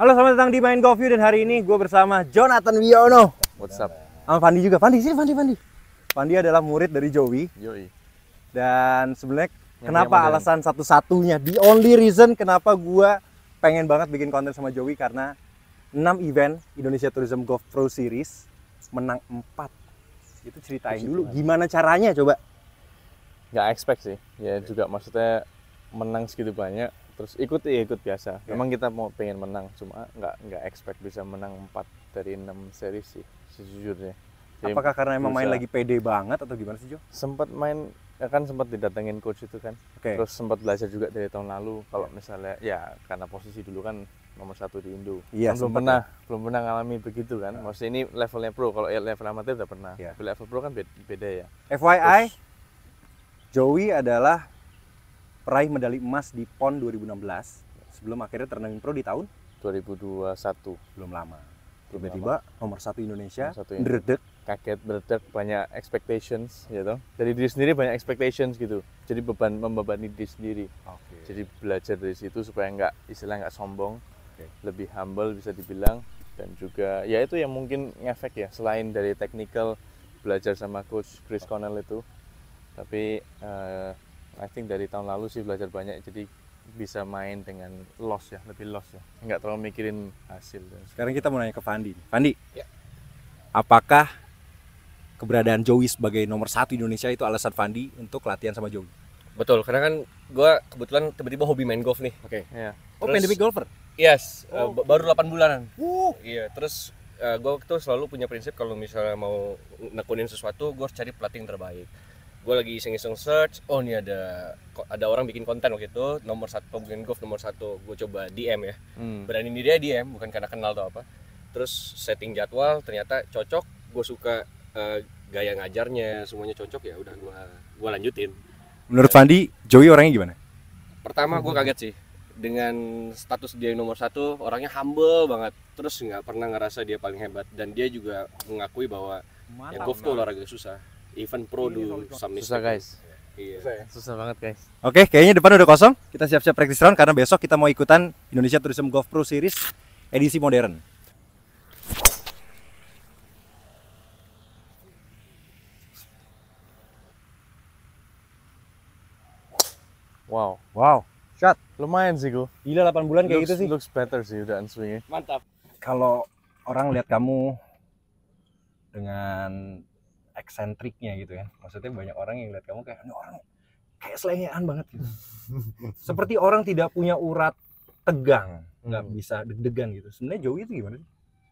Halo, selamat datang di Main Golf You dan hari ini gue bersama Jonathan Wiono. What's up? Sama Fandi juga. Fandi sini, Fandi, Fandi. Fandi adalah murid dari Joey. Joey. Dan sebenarnya kenapa yang alasan satu-satunya, the only reason kenapa gue pengen banget bikin konten sama Joey karena enam event Indonesia Tourism Golf Pro Series menang empat. itu ceritain dulu gimana caranya coba Gak expect sih ya juga maksudnya menang segitu banyak terus ikut ya ikut biasa yeah. memang kita mau pengen menang cuma nggak nggak expect bisa menang 4 dari 6 seri sih sejujurnya Jadi apakah karena emang main lagi pede banget atau gimana sih Jo sempat main ya kan sempat didatengin coach itu kan okay. terus sempat belajar juga dari tahun lalu kalau yeah. misalnya ya karena posisi dulu kan nomor satu di Indo yeah, kan belum pernah ya. belum pernah ngalami begitu kan yeah. maksudnya ini levelnya pro kalau ya, level amatir udah pernah yeah. level pro kan beda, beda ya FYI terus, Joey adalah peraih medali emas di PON 2016 sebelum akhirnya turnamen pro di tahun 2021. Belum lama. Tiba-tiba nomor satu Indonesia, berdek Kaget, berdek, banyak expectations gitu. Dari diri sendiri banyak expectations gitu. Jadi beban membebani diri sendiri. Okay. Jadi belajar dari situ supaya nggak istilah nggak sombong, okay. lebih humble bisa dibilang dan juga ya itu yang mungkin ngefek ya selain dari technical belajar sama coach Chris Connell itu tapi uh, I think dari tahun lalu sih belajar banyak jadi bisa main dengan loss ya lebih loss ya nggak terlalu mikirin hasil sekarang kita mau nanya ke Fandi Fandi ya. apakah keberadaan Joey sebagai nomor satu Indonesia itu alasan Fandi untuk latihan sama Joey betul karena kan gue kebetulan tiba-tiba hobi main golf nih oke okay. ya. oh pandemic golfer yes eh, oh. uh, baru 8 bulanan Woo. iya terus uh, gue tuh selalu punya prinsip kalau misalnya mau nekunin sesuatu gue harus cari pelatih yang terbaik gue lagi iseng-iseng search oh ini ada ada orang bikin konten waktu itu nomor satu pemain golf nomor satu gue coba DM ya hmm. berani dia DM bukan karena kenal atau apa terus setting jadwal ternyata cocok gue suka uh, gaya ngajarnya semuanya cocok ya udah gue gue lanjutin menurut Fandi Joey orangnya gimana pertama gue kaget sih dengan status dia nomor satu orangnya humble banget terus nggak pernah ngerasa dia paling hebat dan dia juga mengakui bahwa Malam, ya golf tuh olahraga susah event pro iya, do Susah guys. Iya. Susah, ya? Susah banget guys. Oke, kayaknya depan udah kosong. Kita siap-siap practice round karena besok kita mau ikutan Indonesia Tourism Golf Pro Series edisi modern. Wow. Wow. Shot. Lumayan sih gua. Gila 8 bulan kayak looks, gitu sih. Looks better sih udah unswingnya. Mantap. Kalau orang lihat kamu dengan eksentriknya gitu ya maksudnya banyak orang yang lihat kamu kayak orang kayak selengean banget gitu seperti orang tidak punya urat tegang nggak hmm. bisa deg-degan gitu sebenarnya jauh itu gimana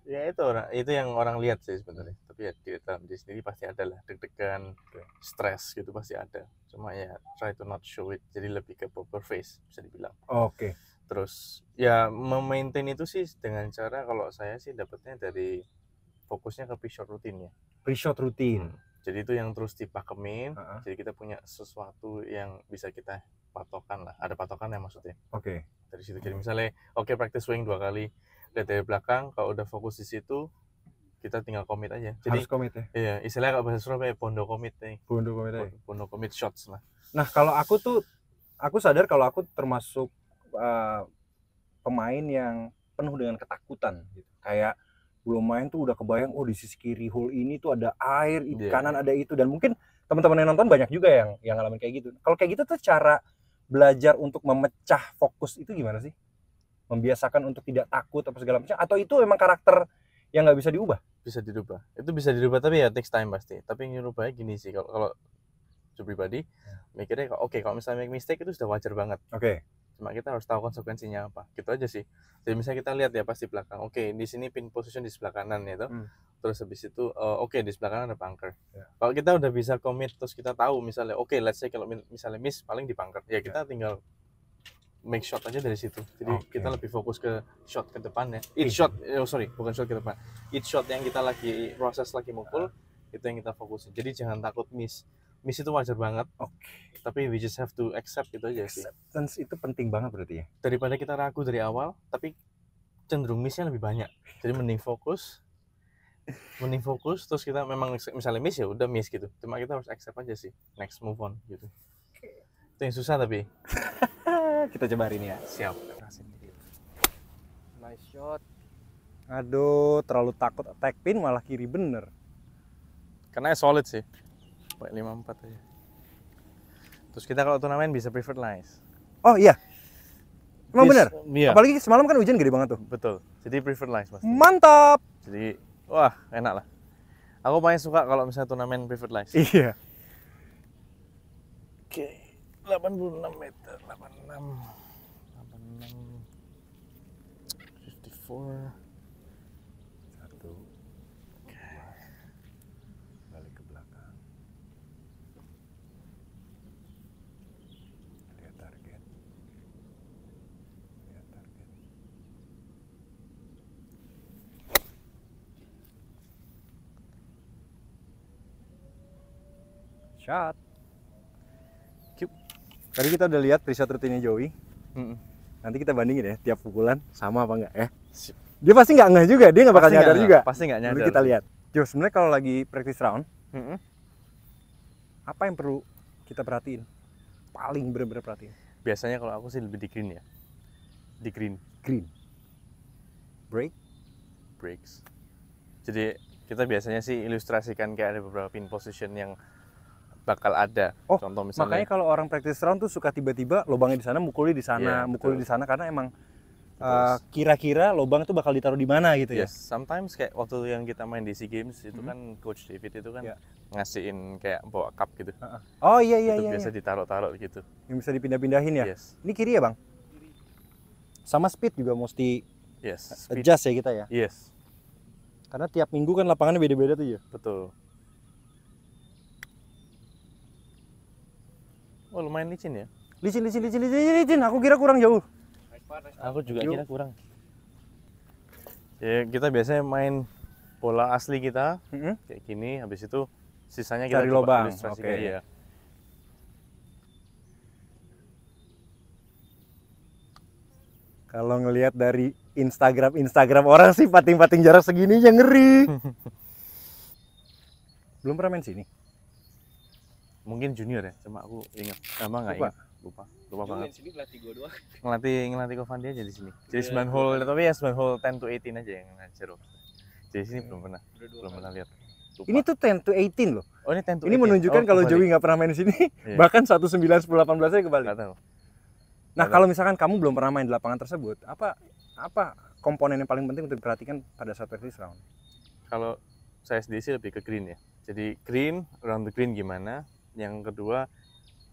ya itu orang itu yang orang lihat sih sebenarnya tapi ya di dalam diri sendiri pasti ada lah deg-degan okay. Gitu. stres gitu pasti ada cuma ya try to not show it jadi lebih ke proper face bisa dibilang oke okay. terus ya memaintain itu sih dengan cara kalau saya sih dapetnya dari fokusnya ke visual rutin ya pre-shot rutin. Hmm. Jadi itu yang terus dipakemin. Uh -huh. Jadi kita punya sesuatu yang bisa kita patokan lah. Ada patokan ya maksudnya. Oke. Okay. Dari situ. Jadi misalnya, oke okay, practice swing dua kali. Lihat dari belakang. Kalau udah fokus di situ, kita tinggal komit aja. Jadi, Harus komit ya. Iya, istilahnya kalau bahasa Surabaya pondo komit nih. Eh. Pondo komit ya? Pondo komit shots lah. Nah, kalau aku tuh aku sadar kalau aku termasuk uh, pemain yang penuh dengan ketakutan gitu. Kayak belum main tuh udah kebayang oh di sisi kiri hole ini tuh ada air di yeah. kanan ada itu dan mungkin teman-teman yang nonton banyak juga yang yang ngalamin kayak gitu kalau kayak gitu tuh cara belajar untuk memecah fokus itu gimana sih membiasakan untuk tidak takut atau segala macam atau itu emang karakter yang nggak bisa diubah bisa diubah. itu bisa diubah tapi ya next time pasti tapi yang dirubahnya gini sih kalau kalau pribadi yeah. Hmm. mikirnya oke okay, kalau misalnya make mistake itu sudah wajar banget oke okay cuma kita harus tahu konsekuensinya apa gitu aja sih jadi misalnya kita lihat ya pas di belakang oke okay, di sini pin position di sebelah kanan ya hmm. terus habis itu uh, oke okay, di sebelah kanan ada bunker yeah. kalau kita udah bisa commit terus kita tahu misalnya oke okay, let's say kalau misalnya miss paling di bunker ya kita yeah. tinggal make shot aja dari situ. Jadi okay. kita lebih fokus ke shot ke depan ya. It iya. shot, oh sorry, bukan shot ke depan. It shot yang kita lagi proses lagi mukul uh. itu yang kita fokusin. Jadi jangan takut miss misi itu wajar banget oke okay. tapi we just have to accept gitu aja sih acceptance itu penting banget berarti ya daripada kita ragu dari awal tapi cenderung misinya lebih banyak jadi mending fokus mending fokus terus kita memang misalnya miss ya udah miss gitu cuma kita harus accept aja sih next move on gitu itu yang susah tapi kita coba hari ini ya siap nice shot aduh terlalu takut attack pin malah kiri bener karena solid sih pakai 54 aja terus kita kalau turnamen bisa preferred lines oh iya Emang benar bener? Iya. Apalagi semalam kan hujan gede banget tuh. Betul. Jadi preferred lines pasti. Mantap. Jadi wah enak lah. Aku paling suka kalau misalnya turnamen preferred lines. Iya. Oke, 86 meter, 86, 86, 54. shot. Cuk. Tadi kita udah lihat preset rutinnya Joey. Mm -mm. Nanti kita bandingin ya tiap pukulan sama apa enggak ya. Dia pasti nggak ngeh juga, dia nggak bakal nyadar juga. Pasti nggak nyadar. Nanti kita lihat. Jo, sebenarnya kalau lagi practice round, mm -mm. apa yang perlu kita perhatiin? Paling bener-bener perhatiin. Biasanya kalau aku sih lebih di green ya. Di green. Green. Break. Breaks. Jadi kita biasanya sih ilustrasikan kayak ada beberapa pin position yang bakal ada. Oh, Contoh misalnya. Makanya kalau orang practice round tuh suka tiba-tiba lubangnya di sana, mukuli di sana, yeah, mukuli di sana karena emang uh, kira-kira lubang itu bakal ditaruh di mana gitu ya? yes, ya. Sometimes kayak waktu yang kita main di SEA Games itu hmm. kan coach David itu kan yeah. ngasihin kayak bawa cup gitu. Oh iya iya itu iya. biasa iya. ditaruh-taruh gitu. Yang bisa dipindah-pindahin ya. Yes. Ini kiri ya, Bang? Sama speed juga mesti yes, speed. adjust ya kita ya. Yes. Karena tiap minggu kan lapangannya beda-beda tuh ya. Betul. Oh, lumayan licin ya? Licin, licin, licin, licin, licin. Aku kira kurang jauh. Aku juga Yuk. kira kurang. Ya, kita biasanya main bola asli kita mm -hmm. kayak gini. Habis itu sisanya kita cari lubang. Oke. Okay. Iya. Kalau ngelihat dari Instagram Instagram orang sih pating-pating jarak segini yang ngeri. Belum pernah main sini? mungkin junior ya cuma aku ingat nama nggak ingat lupa lupa Jum, banget sini ngelatih gue doang ngelatih ngelatih Fandi aja di sini jadi iya, sembilan iya. hole tapi ya sembilan hole ten to eighteen aja yang ngajar jadi sini iya, belum pernah belum pernah lihat Lupa. Ini tuh 10 to 18 loh. Oh, ini 10 to 18. Ini menunjukkan oh, kalau jowi Joey nggak pernah main di sini, yeah. bahkan 19 10 18 aja kebalik. Gak tahu. Nah, kalau misalkan kamu belum pernah main di lapangan tersebut, apa apa komponen yang paling penting untuk diperhatikan pada saat practice round? Kalau saya sendiri sih lebih ke green ya. Jadi green, round the green gimana, yang kedua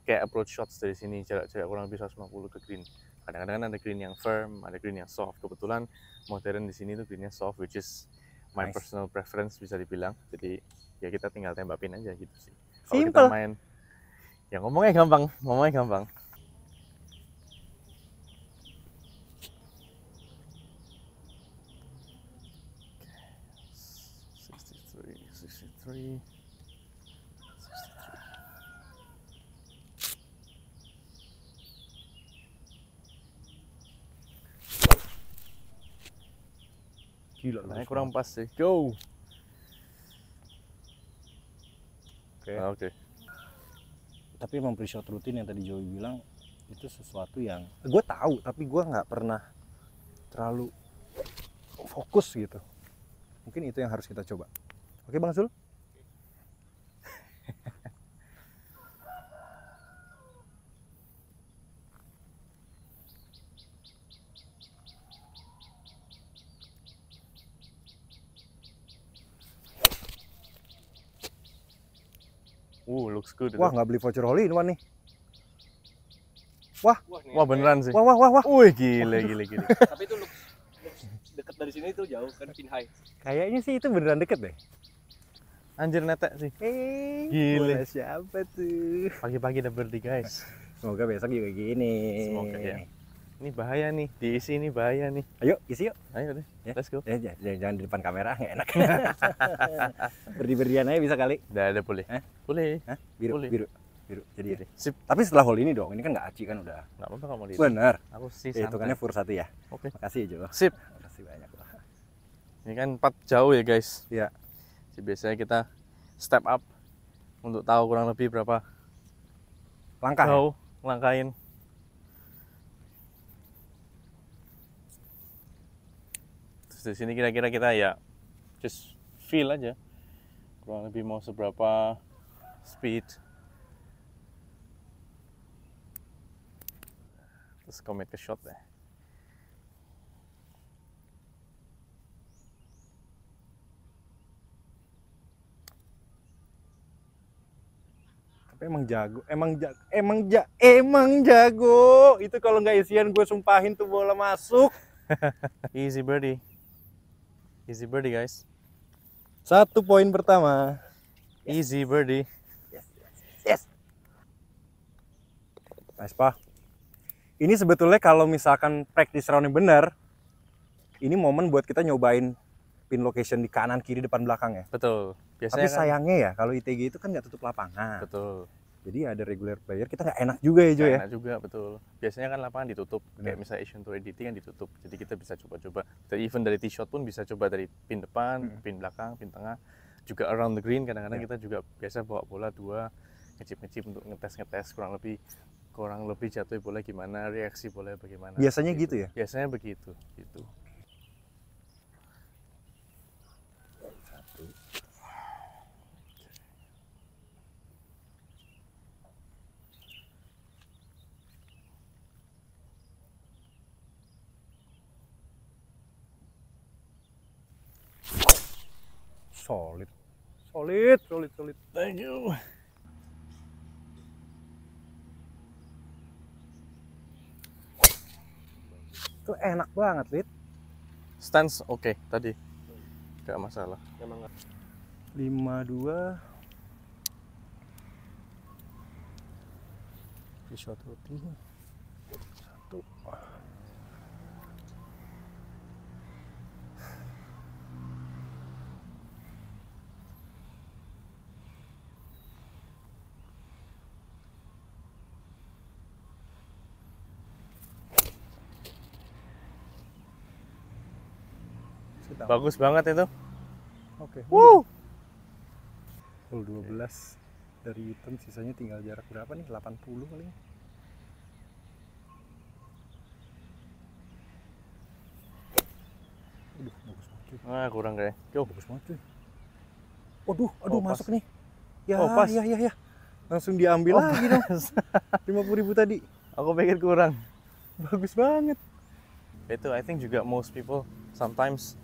kayak approach shots dari sini jarak-jarak kurang lebih 150 ke green kadang-kadang kan ada green yang firm ada green yang soft kebetulan modern di sini tuh greennya soft which is my nice. personal preference bisa dibilang jadi ya kita tinggal tembakin aja gitu sih kalau kita main yang ngomongnya gampang ngomongnya gampang three kilo. Nah, kurang pas sih. Go. Oke. Okay. ah, Okay. Tapi emang pre shot rutin yang tadi Joey bilang itu sesuatu yang gue tahu tapi gue nggak pernah terlalu fokus gitu. Mungkin itu yang harus kita coba. Oke Bang Zul? Wah, nggak beli voucher Holy One nih. Wah. Wah, beneran sih. Wah, wah, wah, wah. Wih, gile, gile, gile. Tapi itu dekat dari sini itu jauh kan Pinhai. Kayaknya sih itu beneran deket deh. Anjir netek sih. Hey, eh, gile. Siapa tuh? Pagi-pagi udah berdi, guys. Semoga besok juga gini. Semoga ya ini bahaya nih diisi ini bahaya nih ayo isi yuk ayo deh ya. let's go ya, jangan, jangan di depan kamera nggak enak berdi berdian aja bisa kali udah ada boleh. eh? boleh Hah? biru boleh. biru biru jadi ya. Sip. tapi setelah hall ini dong ini kan nggak aci kan udah nggak apa-apa mau lihat benar aku sih eh, itu kannya full satu ya oke okay. makasih Jo sip makasih banyak lah ini kan empat jauh ya guys Ya. jadi biasanya kita step up untuk tahu kurang lebih berapa langkah ya? jauh ya? langkahin di sini kira-kira kita ya just feel aja kurang lebih mau seberapa speed terus commit ke shot deh tapi emang jago emang jago emang jago emang jago itu kalau nggak isian gue sumpahin tuh bola masuk easy birdie Easy birdie guys. Satu poin pertama. Yes. Easy birdie. Yes. Yes. Nice pa. Ini sebetulnya kalau misalkan practice round roundnya benar, ini momen buat kita nyobain pin location di kanan kiri depan belakang ya. Betul. Biasanya Tapi kan sayangnya kan... ya kalau ITG itu kan nggak tutup lapangan. Betul jadi ada regular player kita nggak enak juga ya Jo ya enak juga betul biasanya kan lapangan ditutup kayak misalnya Asian Tour DT kan ditutup jadi kita bisa coba-coba dari event dari tee shot pun bisa coba dari pin depan hmm. pin belakang pin tengah juga around the green kadang-kadang yeah. kita juga biasa bawa bola dua ngecip-ngecip untuk ngetes-ngetes kurang lebih kurang lebih jatuh bola gimana reaksi bola bagaimana biasanya gitu, gitu ya biasanya begitu gitu solid solid solid solid thank you itu enak banget lid stance oke okay, tadi gak masalah lima dua visual rutin satu kita. Bagus banget itu. Oke. Okay. Woo. 12 dari yuton sisanya tinggal jarak berapa nih? 80 kali, Aduh, bagus banget. Ah, kurang kayak. Cuy, bagus banget cuy. Waduh, aduh oh, masuk pas. nih. Ya, oh, pas. ya, ya, ya. Langsung diambil oh, lagi dong. puluh ribu tadi. Aku pikir kurang. Bagus banget. Itu I think juga most people sometimes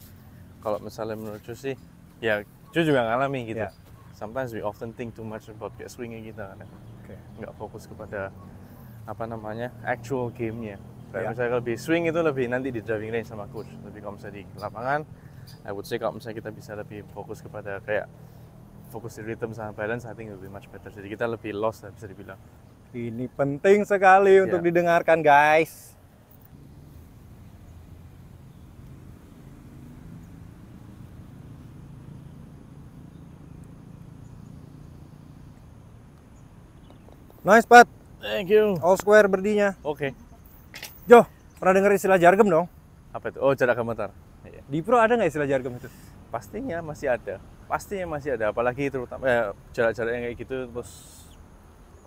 kalau misalnya menurut Cu sih ya Cu juga ngalami gitu yeah. sometimes we often think too much about kayak swingnya kita gitu kan ya. okay. nggak fokus kepada apa namanya actual gamenya kayak yeah. misalnya lebih swing itu lebih nanti di driving range sama coach lebih kalau misalnya di lapangan I would say kalau misalnya kita bisa lebih fokus kepada kayak fokus di rhythm sama balance I think it will be much better jadi kita lebih lost lah bisa dibilang ini penting sekali yeah. untuk ya. didengarkan guys Nice, Pat. Thank you. All square berdinya. Oke. Okay. Jo, pernah dengar istilah jargem dong? Apa itu? Oh, jarak gemetar. Iya. Di Pro ada nggak istilah jargem itu? Pastinya masih ada. Pastinya masih ada. Apalagi terutama eh, jarak-jarak yang kayak gitu terus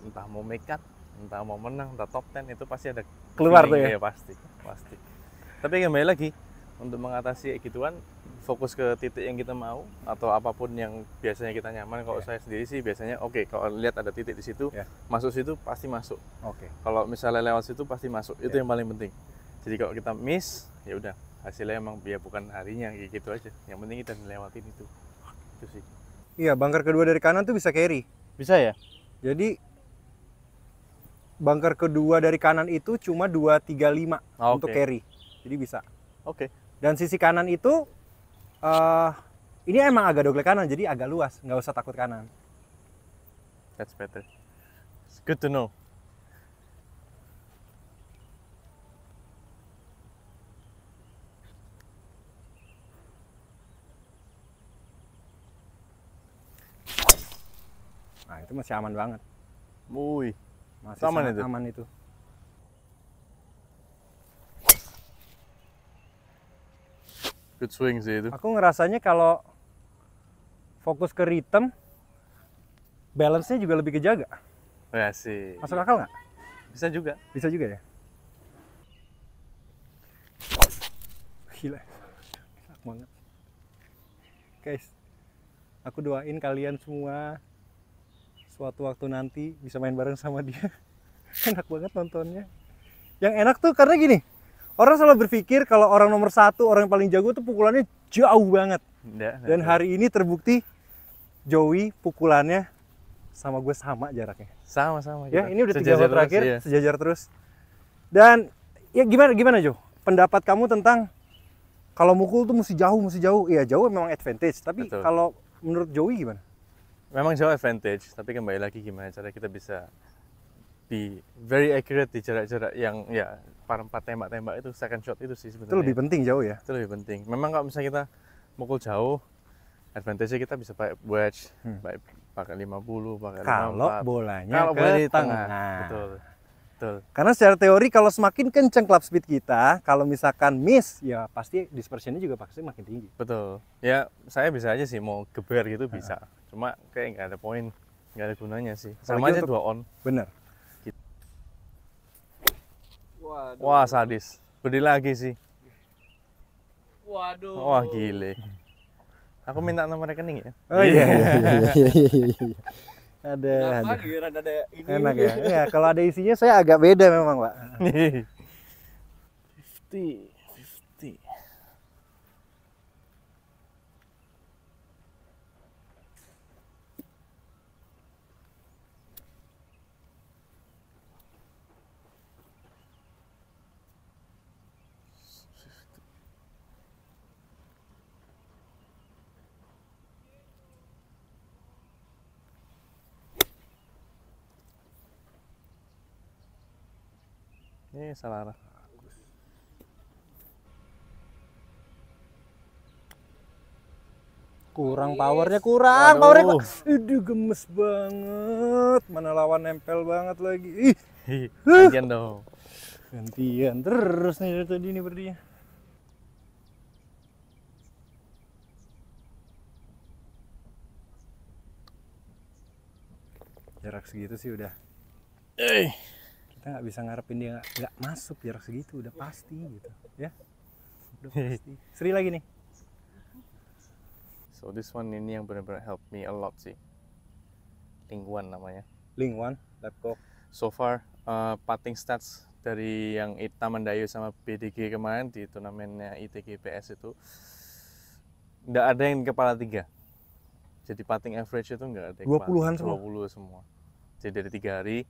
entah mau mekat, entah mau menang, entah top 10 itu pasti ada keluar tuh ya. ya. pasti, pasti. Tapi kembali lagi untuk mengatasi gituan fokus ke titik yang kita mau atau apapun yang biasanya kita nyaman. Kalau yeah. saya sendiri sih biasanya oke okay, kalau lihat ada titik di situ, yeah. masuk situ pasti masuk. Oke. Okay. Kalau misalnya lewat situ pasti masuk. Itu iya. yang paling penting. Jadi kalau kita miss, ya udah hasilnya emang biar ya bukan harinya gitu aja. Yang penting kita lewatin itu. Itu sih. Iya, bangkar kedua dari kanan tuh bisa carry. Bisa ya? Jadi bangkar kedua dari kanan itu cuma 235 oh, okay. untuk carry. Jadi bisa. Oke. Okay. Dan sisi kanan itu uh, ini emang agak dogle kanan jadi agak luas nggak usah takut kanan that's better it's good to know Nah itu masih aman banget. Wuih, masih aman itu. Aman itu. good swing sih itu. Aku ngerasanya kalau fokus ke rhythm, balance-nya juga lebih kejaga. Ya sih. Masuk akal nggak? Bisa juga. Bisa juga ya. Gila. Enak banget. Guys, aku doain kalian semua suatu waktu nanti bisa main bareng sama dia. enak banget nontonnya. Yang enak tuh karena gini, Orang selalu berpikir kalau orang nomor satu, orang yang paling jago itu pukulannya jauh banget. Nggak, Dan hari ini terbukti Joey pukulannya sama gue sama jaraknya. Sama sama. Ya ini udah tiga terakhir terus, iya. sejajar terus. Dan ya gimana gimana Jo? Pendapat kamu tentang kalau mukul tuh mesti jauh, mesti jauh. Iya jauh memang advantage. Tapi Betul. kalau menurut Joey gimana? Memang jauh advantage. Tapi kembali lagi gimana cara kita bisa be very accurate di jarak-jarak yang ya par-empat tembak-tembak itu second shot itu sih sebenarnya. Itu lebih penting jauh ya. Itu lebih penting. Memang kalau misalnya kita mukul jauh advantage-nya kita bisa pakai wedge, hmm. pakai pakai 50, pakai Kalau 54. bolanya kalau bola di tengah. tengah. Betul. Betul. Karena secara teori kalau semakin kenceng club speed kita, kalau misalkan miss ya pasti dispersionnya juga pasti makin tinggi. Betul. Ya saya bisa aja sih mau geber gitu bisa. Cuma kayak nggak ada poin, nggak ada gunanya sih. Sama Apalagi aja dua on. Bener. Waduh. Wah sadis. Beli lagi sih. Waduh. Wah gile. Aku minta nomor rekening ya. Oh iya. iya, iya, iya, iya, iya Ada. Kenapa ada. ada ini? Enak ya. ya kalau ada isinya saya agak beda memang, Pak. Nih. Ini eh, salah arah. Kurang powernya kurang, Aduh. powernya Aduh gemes banget. Mana lawan nempel banget lagi. Gantian dong. Gantian terus nih dari tadi nih berdia. Ya. Jarak segitu sih udah. Eh kita nggak bisa ngarepin dia nggak masuk jarak segitu udah pasti gitu ya udah pasti Sri lagi nih so this one ini yang benar-benar help me a lot sih One namanya Lingwan go so far uh, eh, putting stats dari yang Ita Mandayu sama BDG kemarin di turnamennya ITGPS itu nggak ada yang kepala tiga jadi putting average itu nggak ada dua puluhan semua dua puluh semua jadi dari tiga hari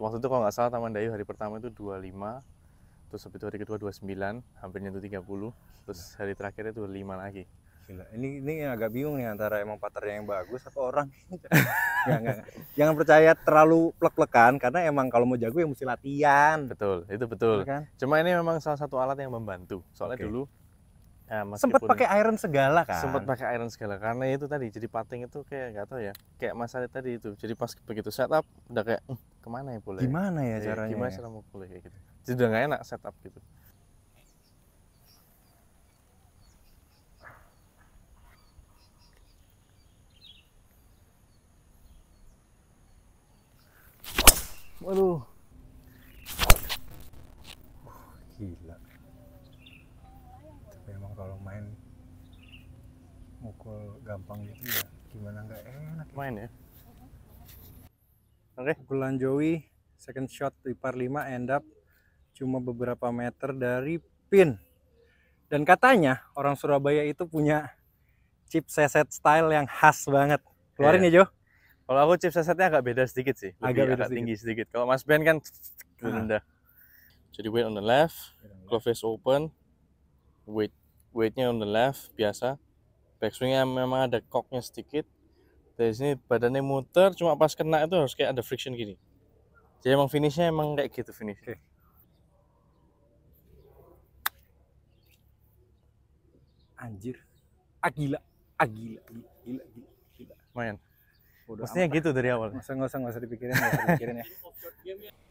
waktu itu kalau nggak salah Taman Dayu hari pertama itu 25 terus habis itu hari kedua 29 hampir nyentuh 30 terus iya. hari terakhirnya 25 lagi Gila. ini ini yang agak bingung nih antara emang paternya yang bagus atau orang gak, gak. jangan percaya terlalu plek-plekan karena emang kalau mau jago ya mesti latihan betul itu betul iya kan? cuma ini memang salah satu alat yang membantu soalnya okay. dulu Ya, nah, sempat pakai iron segala kan? Sempat pakai iron segala karena itu tadi jadi pating itu kayak nggak tahu ya. Kayak masalah Ali tadi itu. Jadi pas begitu setup udah kayak hm, kemana ya boleh? Gimana ya iya, caranya? Ya? gimana cara mau boleh kayak gitu. Jadi udah nggak enak setup gitu. Waduh. Gila. mukul gampang gitu ya gimana nggak enak ya? main ya oke okay. pukulan Joey second shot di par 5 end up cuma beberapa meter dari pin dan katanya orang Surabaya itu punya chip seset style yang khas banget keluarin yeah. ya Jo kalau aku chip sesetnya agak beda sedikit sih lebih agak, agak sedikit. tinggi sedikit kalau Mas Ben kan ah. rendah jadi weight on the left, left. glove face open weight weightnya on the left biasa backswingnya memang ada koknya sedikit dari sini badannya muter cuma pas kena itu harus kayak ada friction gini jadi emang finishnya emang kayak gitu finish okay. anjir agila ah, agila ah, gila gila gila, gila. lumayan Udah gitu dari awal. Masa nggak usah nggak usah dipikirin, nggak usah dipikirin ya.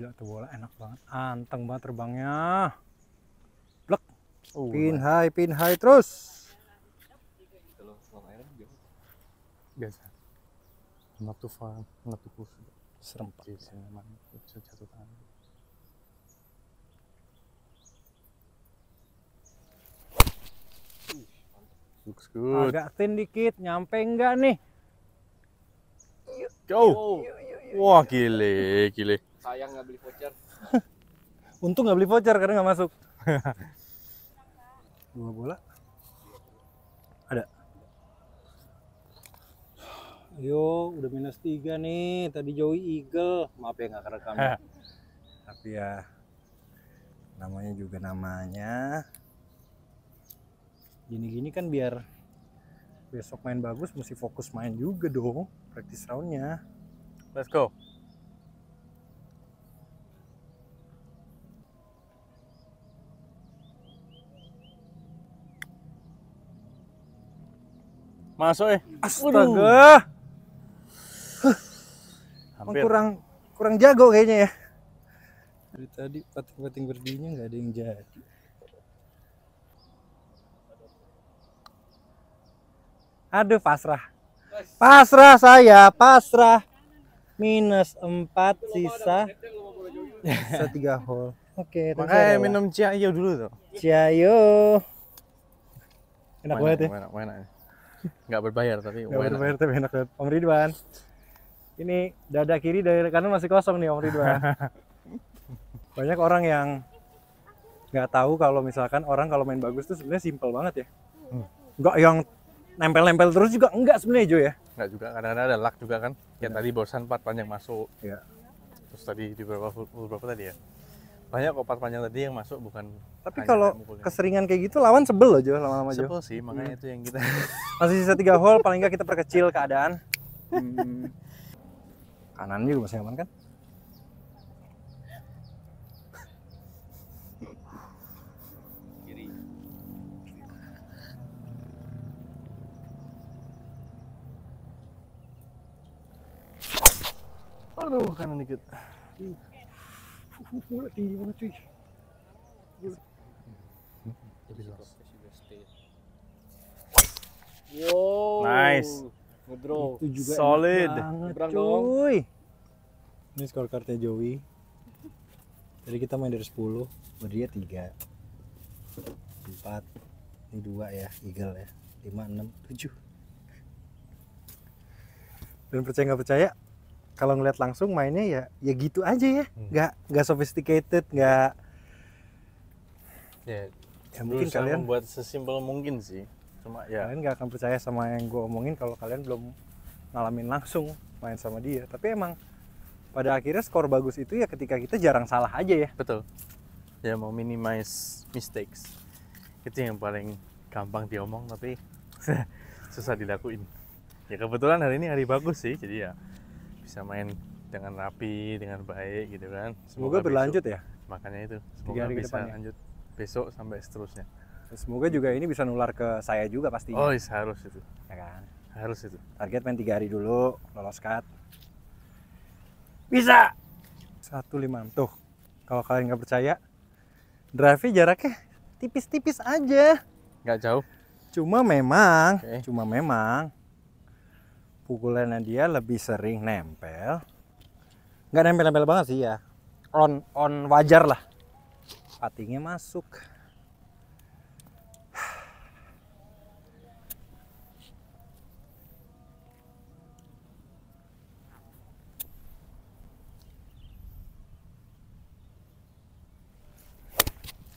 gila tuh bola enak banget anteng banget terbangnya blek oh, pin boy. high pin high terus gitu biasa not too far not too close serempak iya, bisa jatuh tangan looks good. Agak thin dikit, nyampe enggak nih? Go. Wah, gile, gile sayang nggak beli voucher untung nggak beli voucher karena nggak masuk Dua bola ada yo udah minus tiga nih tadi Joey Eagle maaf ya nggak kerekam tapi ya namanya juga namanya gini-gini kan biar besok main bagus mesti fokus main juga dong practice roundnya let's go Masuk eh. Astaga. Hampir. Oh, kurang kurang jago kayaknya ya. Dari tadi pating-pating berdinya nggak ada yang jadi. Aduh pasrah. Pasrah saya, pasrah. Minus empat sisa. Sisa 3 hole. Oke, okay, makanya minum ciayo dulu tuh. Ciayo. Enak banget ya. Enak, enak nggak berbayar tapi nggak berbayar tapi enak banget Om Ridwan ini dada kiri dari kanan masih kosong nih Om Ridwan banyak orang yang nggak tahu kalau misalkan orang kalau main bagus tuh sebenarnya simpel banget ya hmm. yang nempel-nempel terus juga enggak sebenarnya Jo ya enggak juga kadang-kadang ada luck juga kan ya tadi bosan empat panjang masuk ya. terus tadi di beberapa beberapa tadi ya banyak kopat panjang tadi yang masuk bukan Tapi kalau keseringan kayak gitu lawan sebel loh jual lama-lama Jo. Sebel sih, makanya hmm. itu yang kita Masih sisa tiga hole, paling nggak kita perkecil keadaan. Hmm. Kanan juga masih aman kan? Aduh, kanan dikit fuh, mula tinggi banget cuy. Wow. Nice. Ngedraw. Itu juga Solid. Banget, cuy. Ini skor kartunya Joey. Jadi kita main dari 10, berdia 3. 4. Ini 2 ya, eagle ya. 5 6 7. Dan percaya nggak percaya, kalau ngeliat langsung mainnya ya ya gitu aja ya hmm. nggak hmm. nggak sophisticated nggak ya, ya mungkin kalian buat sesimpel mungkin sih cuma ya kalian nggak akan percaya sama yang gue omongin kalau kalian belum ngalamin langsung main sama dia tapi emang pada akhirnya skor bagus itu ya ketika kita jarang salah aja ya betul ya mau minimize mistakes itu yang paling gampang diomong tapi susah dilakuin ya kebetulan hari ini hari bagus sih jadi ya bisa main dengan rapi, dengan baik gitu kan. Semoga, berlanjut besok, ya. Makanya itu, semoga hari bisa depannya. lanjut besok sampai seterusnya. Semoga juga ini bisa nular ke saya juga pasti. Oh, is, iya, harus itu. Ya kan? Harus itu. Target main tiga hari dulu, lolos cut. Bisa. 156. Tuh, kalau kalian nggak percaya, drive jaraknya tipis-tipis aja. Nggak jauh. Cuma memang, okay. cuma memang pukulannya dia lebih sering nempel nggak nempel-nempel banget sih ya on on wajar lah patingnya masuk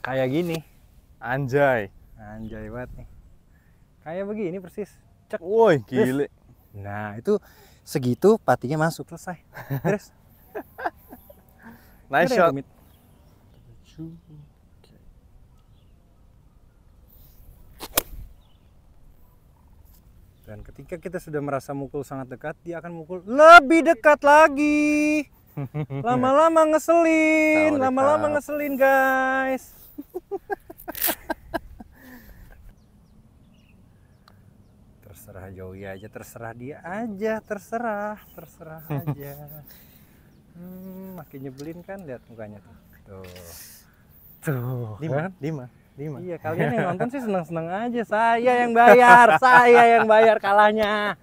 kayak gini anjay anjay banget nih kayak begini persis cek woi gile Nah itu segitu patinya masuk selesai. terus nice Kira ya, shot. Dan ketika kita sudah merasa mukul sangat dekat, dia akan mukul lebih dekat lagi. Lama-lama ngeselin, lama-lama ngeselin guys. terserah Joey aja terserah dia aja terserah terserah aja hmm, makin nyebelin kan lihat mukanya tuh tuh tuh lima kan? lima lima iya kalian yang nonton sih senang-senang aja saya yang bayar saya yang bayar kalahnya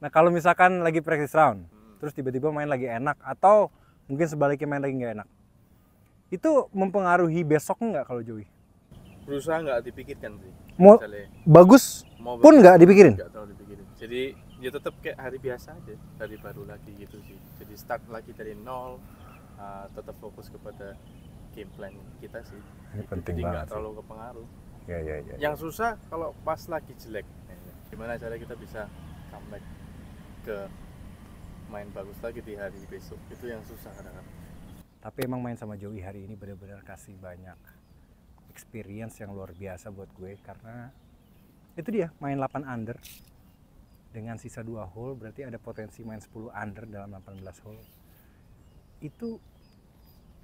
nah kalau misalkan lagi practice round terus tiba-tiba main lagi enak atau mungkin sebaliknya main lagi nggak enak itu mempengaruhi besok nggak kalau Joey berusaha nggak dipikirkan sih mau misalnya, bagus mau pun nggak dipikirin Gak terlalu dipikirin jadi ya tetap kayak hari biasa aja hari baru lagi gitu sih jadi start lagi dari nol uh, ah, tetap fokus kepada game plan kita sih ini gitu. penting jadi nggak terlalu kepengaruh ya, ya, ya, ya. yang ya. susah kalau pas lagi jelek gimana cara kita bisa comeback ke main bagus lagi di hari besok itu yang susah kadang-kadang tapi emang main sama Joey hari ini benar-benar kasih banyak experience yang luar biasa buat gue karena itu dia main 8 under dengan sisa 2 hole berarti ada potensi main 10 under dalam 18 hole itu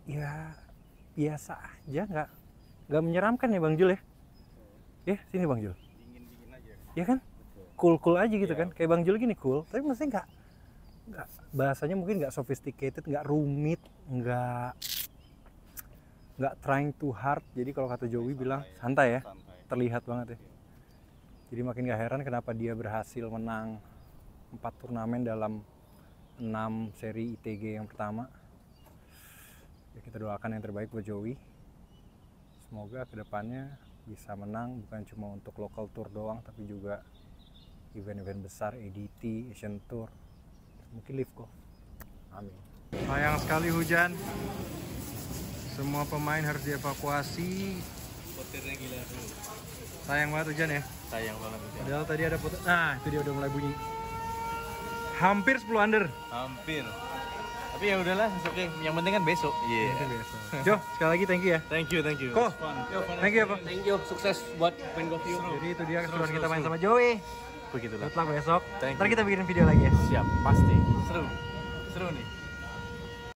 ya biasa aja nggak nggak menyeramkan ya bang Jul ya hmm. ya sini bang Jul ya kan cool cool aja gitu yeah. kan kayak bang Jul gini cool tapi maksudnya nggak bahasanya mungkin nggak sophisticated nggak rumit nggak nggak trying too hard jadi kalau kata Joey santai, bilang santai ya santai. terlihat banget ya jadi makin gak heran kenapa dia berhasil menang empat turnamen dalam 6 seri ITG yang pertama ya kita doakan yang terbaik buat Joey semoga kedepannya bisa menang bukan cuma untuk local tour doang tapi juga event-event besar EDT, Asian Tour mungkin live kok amin sayang sekali hujan semua pemain harus dievakuasi. Petirnya gila tuh. Sayang banget hujan ya. Sayang banget hujan. Padahal tadi ada putar. Nah, itu dia udah mulai bunyi. Hampir 10 under. Hampir. Tapi ya udahlah, oke. Ya. Yang penting kan besok. Iya. Yeah. Iya. Jo, sekali lagi thank you ya. Thank you, thank you. Ko. Thank you, Pak. Thank you. Sukses buat pen golf you. Jadi itu dia keseruan kita main sama Joey. Begitulah. setelah besok. Thank Ntar kita bikin video lagi ya. Siap, pasti. Seru. Seru nih.